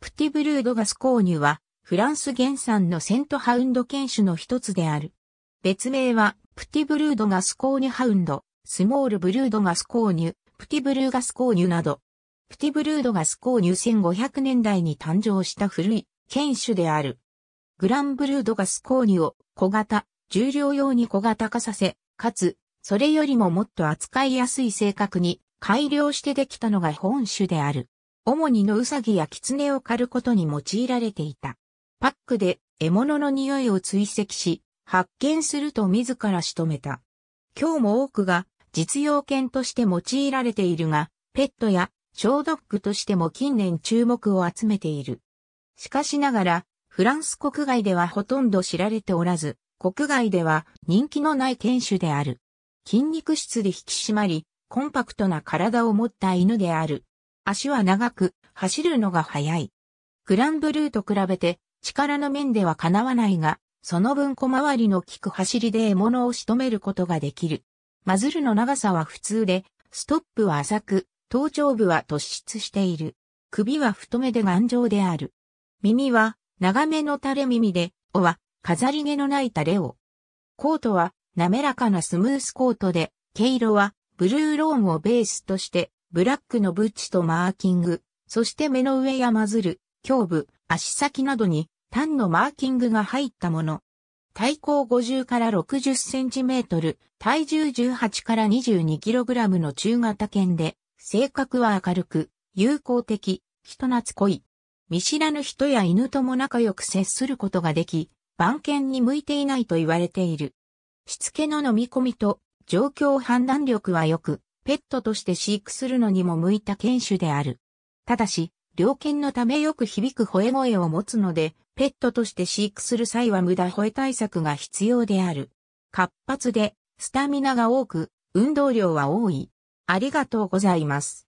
プティブルードガス購入は、フランス原産のセントハウンド犬種の一つである。別名は、プティブルードガスコニュハウンド、スモールブルードガス購入、プティブルーガス購入など。プティブルードガス購入1500年代に誕生した古い犬種である。グランブルードガス購入を小型、重量用に小型化させ、かつ、それよりももっと扱いやすい性格に改良してできたのが本種である。主にのウサギやキツネを狩ることに用いられていた。パックで獲物の匂いを追跡し、発見すると自ら仕留めた。今日も多くが実用犬として用いられているが、ペットや小ドッグとしても近年注目を集めている。しかしながら、フランス国外ではほとんど知られておらず、国外では人気のない犬種である。筋肉質で引き締まり、コンパクトな体を持った犬である。足は長く、走るのが速い。グランブルーと比べて、力の面ではかなわないが、その分小回りの利く走りで獲物を仕留めることができる。マズルの長さは普通で、ストップは浅く、頭頂部は突出している。首は太めで頑丈である。耳は長めの垂れ耳で、尾は飾り毛のない垂れ尾。コートは滑らかなスムースコートで、毛色はブルーローンをベースとしてブラックのブッチとマーキング、そして目の上やマズル、胸部、足先などに単のマーキングが入ったもの。体高50から60センチメートル、体重18から22キログラムの中型犬で、性格は明るく、友好的、人懐っこい。見知らぬ人や犬とも仲良く接することができ、番犬に向いていないと言われている。しつけの飲み込みと状況判断力は良く、ペットとして飼育するのにも向いた犬種である。ただし、猟犬のためよく響く吠え声を持つので、ペットとして飼育する際は無駄吠え対策が必要である。活発で、スタミナが多く、運動量は多い。ありがとうございます。